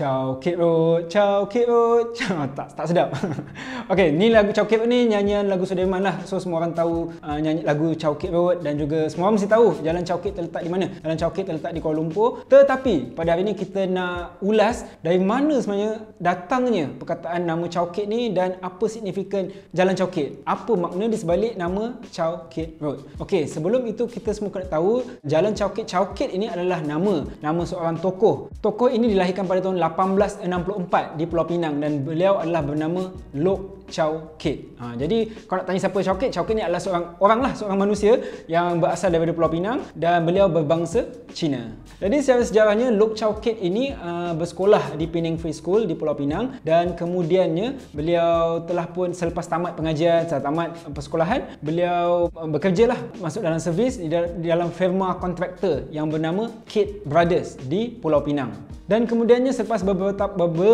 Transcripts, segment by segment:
Chow Road, Chow Kidrut ah, Tak, tak sedap Okay, ni lagu Chow Kidrut ni nyanyian lagu Sudirman lah So semua orang tahu uh, nyanyi lagu Chow Kidrut Dan juga semua orang mesti tahu jalan Chow Kidrut terletak di mana Jalan Chow Kidrut terletak di Kuala Lumpur Tetapi pada hari ni kita nak ulas Dari mana sebenarnya datangnya perkataan nama Chow Kidrut ni Dan apa signifikan jalan Chow Kidrut Apa makna di sebalik nama Chow Road. Okay, sebelum itu kita semua kena tahu Jalan Chow Kidrut, Chow Kidrut ini adalah nama Nama seorang tokoh Tokoh ini dilahirkan pada tahun 1800 1864 di Pulau Pinang dan beliau adalah bernama Lok Chow Kit. Ha, jadi kalau nak tanya siapa Chow Kit, Chow Kit ni adalah seorang orang lah, seorang manusia yang berasal daripada Pulau Pinang dan beliau berbangsa Cina. Jadi secara sejarahnya, Luke Chow Kit ini uh, bersekolah di Penang Free School di Pulau Pinang dan kemudiannya beliau telah pun selepas tamat pengajian, selepas tamat persekolahan, beliau uh, bekerja lah masuk dalam servis di dalam firma kontraktor yang bernama Kit Brothers di Pulau Pinang. Dan kemudiannya selepas beberapa,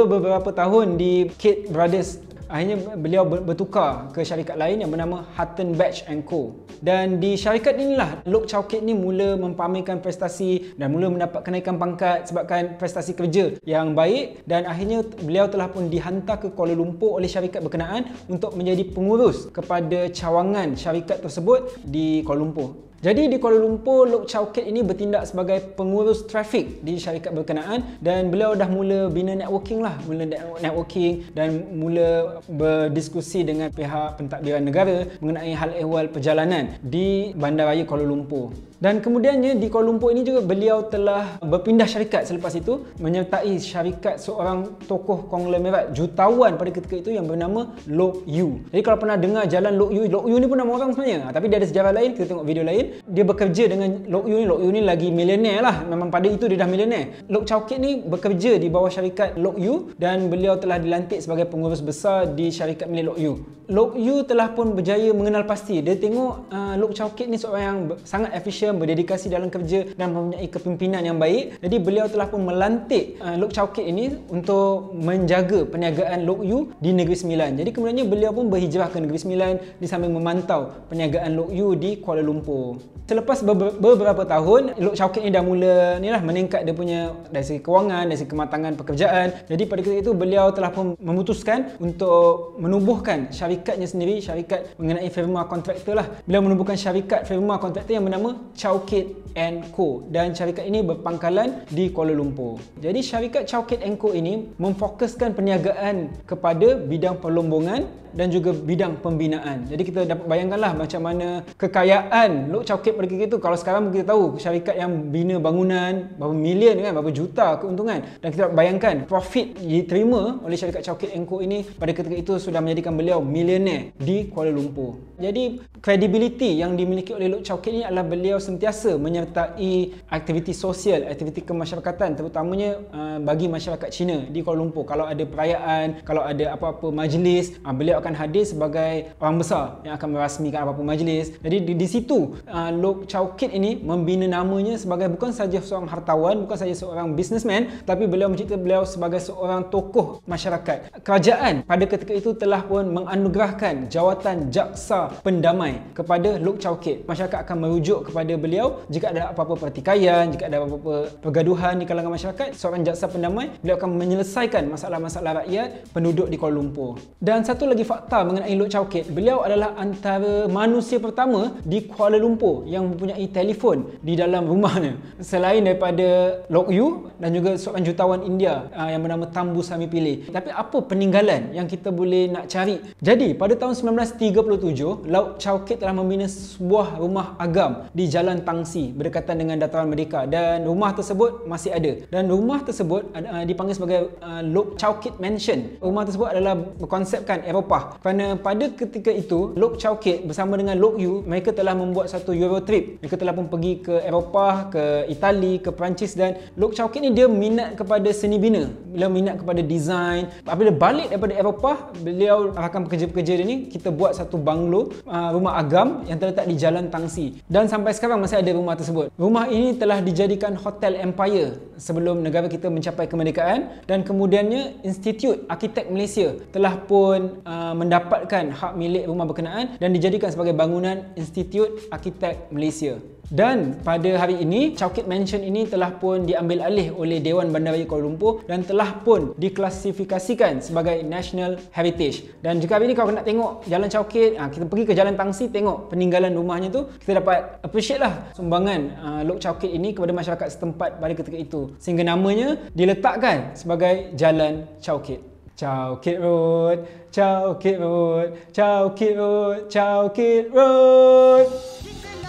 beberapa tahun di Kit Brothers akhirnya beliau bertukar ke syarikat lain yang bernama Hutton Batch Co. Dan di syarikat inilah Lok Kit ni mula mempamerkan prestasi dan mula mendapat kenaikan pangkat sebabkan prestasi kerja yang baik dan akhirnya beliau telah pun dihantar ke Kuala Lumpur oleh syarikat berkenaan untuk menjadi pengurus kepada cawangan syarikat tersebut di Kuala Lumpur. Jadi di Kuala Lumpur, Lok Chow Kit ini bertindak sebagai pengurus trafik di syarikat berkenaan dan beliau dah mula bina networking lah, mula networking dan mula berdiskusi dengan pihak pentadbiran negara mengenai hal ehwal perjalanan di Bandaraya Kuala Lumpur. Dan kemudiannya di Kuala Lumpur ini juga beliau telah berpindah syarikat selepas itu menyertai syarikat seorang tokoh konglomerat jutawan pada ketika itu yang bernama Lok Yu. Jadi kalau pernah dengar jalan Lok Yu, Lok Yu ni pun nama orang sebenarnya. Ha, tapi dia ada sejarah lain, kita tengok video lain. Dia bekerja dengan Lok Yu ni, Lok Yu ni lagi milioner lah. Memang pada itu dia dah milioner. Lok Chow Kit ni bekerja di bawah syarikat Lok Yu dan beliau telah dilantik sebagai pengurus besar di syarikat milik Lok Yu. Lok Yu telah pun berjaya mengenal pasti. Dia tengok uh, Lok Chow Kit ni seorang yang sangat efisien Malaysia berdedikasi dalam kerja dan mempunyai kepimpinan yang baik jadi beliau telah pun melantik uh, Lok Chow Kit ini untuk menjaga perniagaan Lok Yu di Negeri Sembilan jadi kemudiannya beliau pun berhijrah ke Negeri Sembilan di samping memantau perniagaan Lok Yu di Kuala Lumpur selepas beberapa tahun Lok Chow Kit ini dah mula ni lah meningkat dia punya dari segi kewangan dari segi kematangan pekerjaan jadi pada ketika itu beliau telah pun memutuskan untuk menubuhkan syarikatnya sendiri syarikat mengenai firma kontraktor lah beliau menubuhkan syarikat firma kontraktor yang bernama Chow Kit and Co dan syarikat ini berpangkalan di Kuala Lumpur. Jadi syarikat Chow Kit and Co ini memfokuskan perniagaan kepada bidang perlombongan dan juga bidang pembinaan. Jadi kita dapat bayangkanlah macam mana kekayaan Lok Chow Kit pada itu. Kalau sekarang kita tahu syarikat yang bina bangunan berapa million kan, berapa juta keuntungan dan kita bayangkan profit diterima oleh syarikat Chow Kit and Co ini pada ketika itu sudah menjadikan beliau millionaire di Kuala Lumpur. Jadi credibility yang dimiliki oleh Lok Chow Kit ini adalah beliau sentiasa menyertai aktiviti sosial, aktiviti kemasyarakatan terutamanya uh, bagi masyarakat Cina di Kuala Lumpur. Kalau ada perayaan, kalau ada apa-apa majlis, uh, beliau akan hadir sebagai orang besar yang akan merasmikan apa-apa majlis. Jadi di, di situ uh, Lok Chow Kit ini membina namanya sebagai bukan saja seorang hartawan, bukan saja seorang businessman, tapi beliau mencipta beliau sebagai seorang tokoh masyarakat. Kerajaan pada ketika itu telah pun menganugerahkan jawatan jaksa pendamai kepada Lok Chow Kit. Masyarakat akan merujuk kepada beliau jika ada apa-apa pertikaian jika ada apa-apa pergaduhan di kalangan masyarakat seorang jaksa pendamai beliau akan menyelesaikan masalah-masalah rakyat penduduk di Kuala Lumpur dan satu lagi fakta mengenai Lok Chow Kit beliau adalah antara manusia pertama di Kuala Lumpur yang mempunyai telefon di dalam rumahnya selain daripada Lok Yu dan juga seorang jutawan India ah, yang bernama Tambu Sami Pilih tapi apa peninggalan yang kita boleh nak cari jadi pada tahun 1937 Lok Chow Kit telah membina sebuah rumah agam di Jalan Jalan Tangsi berdekatan dengan Dataran Merdeka dan rumah tersebut masih ada. Dan rumah tersebut uh, dipanggil sebagai uh, Lok Chowkit Mansion. Rumah tersebut adalah berkonsepkan Eropah. Kerana pada ketika itu Lok Chowkit bersama dengan Lok Yu mereka telah membuat satu Euro trip. Mereka telah pun pergi ke Eropah, ke Itali, ke Perancis dan Lok Chowkit ni dia minat kepada seni bina. Beliau minat kepada design. Apabila balik daripada Eropah, beliau akan pekerja-pekerja dia ni kita buat satu banglo eh, rumah agam yang terletak di Jalan Tangsi. Dan sampai sekarang sekarang masih ada rumah tersebut. Rumah ini telah dijadikan Hotel Empire sebelum negara kita mencapai kemerdekaan dan kemudiannya Institut Arkitek Malaysia telah pun uh, mendapatkan hak milik rumah berkenaan dan dijadikan sebagai bangunan Institut Arkitek Malaysia. Dan pada hari ini, Chowkit Mansion ini telah pun diambil alih oleh Dewan Bandaraya Kuala Lumpur dan telah pun diklasifikasikan sebagai National Heritage. Dan jika hari ini kau nak tengok Jalan Chowkit, ah, kita pergi ke Jalan Tangsi tengok peninggalan rumahnya tu, kita dapat appreciate lah sumbangan uh, Lok Chowkit ini kepada masyarakat setempat pada ketika itu sehingga namanya diletakkan sebagai jalan Chowkit. Chowkit Road, Chowkit Road, Chowkit Road, Chowkit Road.